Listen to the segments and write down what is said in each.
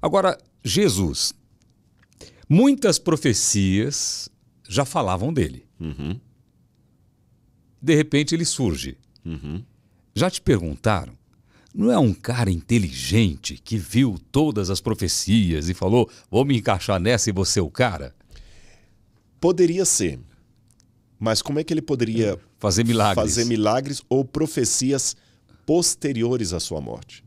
Agora, Jesus. Muitas profecias já falavam dele. Uhum. De repente ele surge. Uhum. Já te perguntaram? Não é um cara inteligente que viu todas as profecias e falou: vou me encaixar nessa e você o cara? Poderia ser. Mas como é que ele poderia fazer milagres, fazer milagres ou profecias posteriores à sua morte?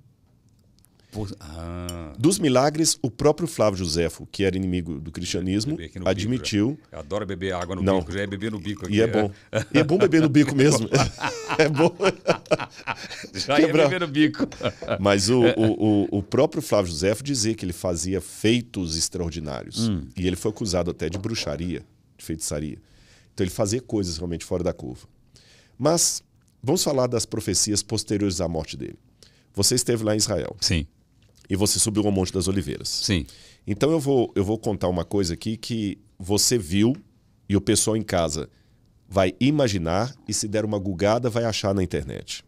Ah. Dos milagres, o próprio Flávio Josefo, que era inimigo do cristianismo, admitiu. Bico, eu adoro beber água no não. bico, já é beber no bico aqui. E é bom. Né? E é bom beber no bico mesmo. é bom. já ia é beber no bico. Mas o, o, o, o próprio Flávio Josefo dizia que ele fazia feitos extraordinários. Hum. E ele foi acusado até de bruxaria, de feitiçaria. Então ele fazia coisas realmente fora da curva. Mas vamos falar das profecias posteriores à morte dele. Você esteve lá em Israel. Sim e você subiu ao Monte das Oliveiras. Sim. Então eu vou, eu vou contar uma coisa aqui que você viu e o pessoal em casa vai imaginar e se der uma gugada vai achar na internet.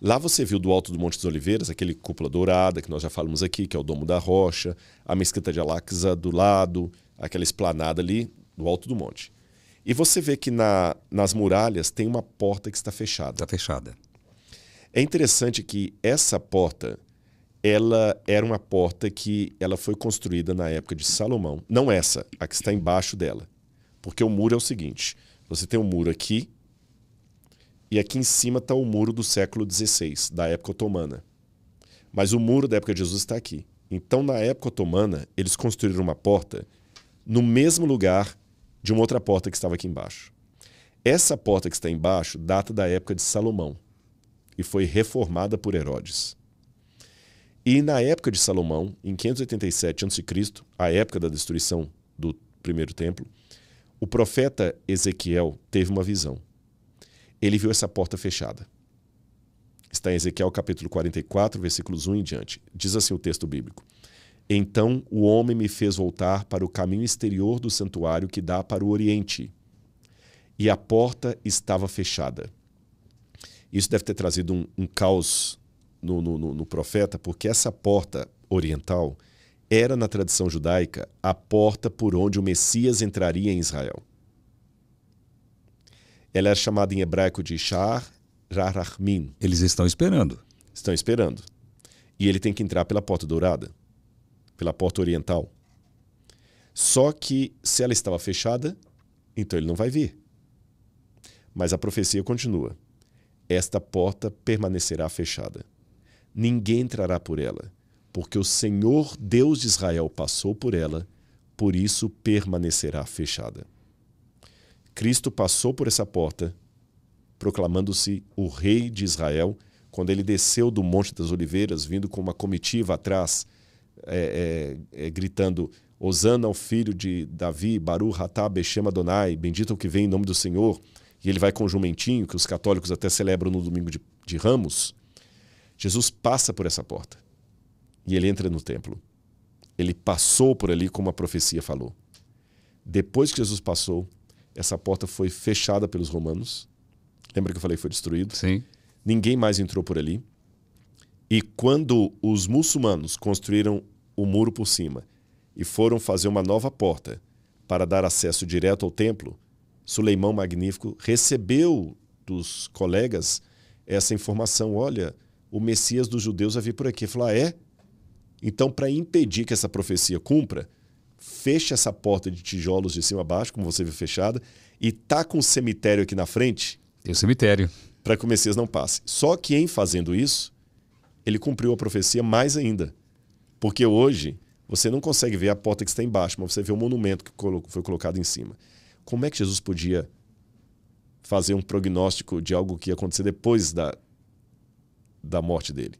Lá você viu do alto do Monte das Oliveiras, aquele cúpula dourada que nós já falamos aqui, que é o Domo da Rocha, a mesquita de Alaxa do lado, aquela esplanada ali do alto do monte. E você vê que na, nas muralhas tem uma porta que está fechada. Está fechada. É interessante que essa porta ela era uma porta que ela foi construída na época de Salomão. Não essa, a que está embaixo dela. Porque o muro é o seguinte: você tem um muro aqui, e aqui em cima está o muro do século XVI, da época otomana. Mas o muro da época de Jesus está aqui. Então, na época otomana, eles construíram uma porta no mesmo lugar de uma outra porta que estava aqui embaixo. Essa porta que está embaixo data da época de Salomão e foi reformada por Herodes. E na época de Salomão, em 587 a.C., a época da destruição do primeiro templo, o profeta Ezequiel teve uma visão. Ele viu essa porta fechada. Está em Ezequiel capítulo 44, versículos 1 em diante. Diz assim o texto bíblico: Então o homem me fez voltar para o caminho exterior do santuário que dá para o oriente, e a porta estava fechada. Isso deve ter trazido um, um caos no, no, no, profeta, porque essa porta oriental era, na tradição judaica, a porta por onde o Messias entraria em Israel. Ela é chamada em hebraico de Shar Rarachmin. Eles estão esperando. Estão esperando. E ele tem que entrar pela porta dourada, pela porta oriental. Só que se ela estava fechada, então ele não vai vir. Mas a profecia continua. Esta porta permanecerá fechada ninguém entrará por ela, porque o Senhor Deus de Israel passou por ela, por isso permanecerá fechada. Cristo passou por essa porta, proclamando-se o Rei de Israel, quando ele desceu do Monte das Oliveiras, vindo com uma comitiva atrás, é, é, é, gritando: Osana ao filho de Davi, Baru Hatá Bechema, Donai, bendito é o que vem em nome do Senhor. E ele vai com o jumentinho, que os católicos até celebram no domingo de, de Ramos. Jesus passa por essa porta e ele entra no templo. Ele passou por ali como a profecia falou. Depois que Jesus passou, essa porta foi fechada pelos romanos. Lembra que eu falei que foi destruído? Sim. Ninguém mais entrou por ali. E quando os muçulmanos construíram o muro por cima e foram fazer uma nova porta para dar acesso direto ao templo, Suleimão Magnífico recebeu dos colegas essa informação. Olha, o Messias dos judeus a vir por aqui. falou ah, é? Então, para impedir que essa profecia cumpra, fecha essa porta de tijolos de cima a baixo, como você viu fechada, e tá com o cemitério aqui na frente. Tem o cemitério. Para que o Messias não passe. Só que em fazendo isso, ele cumpriu a profecia mais ainda. Porque hoje, você não consegue ver a porta que está embaixo, mas você vê o monumento que foi colocado em cima. Como é que Jesus podia fazer um prognóstico de algo que ia acontecer depois da, da morte dele.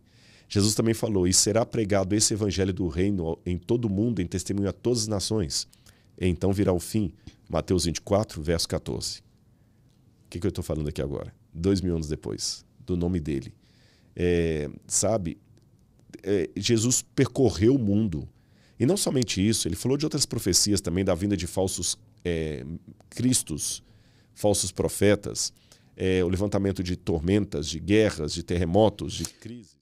Jesus também falou: E será pregado esse evangelho do reino em todo o mundo, em testemunho a todas as nações. E então virá o fim. Mateus 24, verso 14. O que, que eu estou falando aqui agora? Dois mil anos depois, do nome dele. É, sabe, é, Jesus percorreu o mundo. E não somente isso, ele falou de outras profecias também, da vinda de falsos é, cristos, falsos profetas é, o levantamento de tormentas, de guerras, de terremotos, de crises.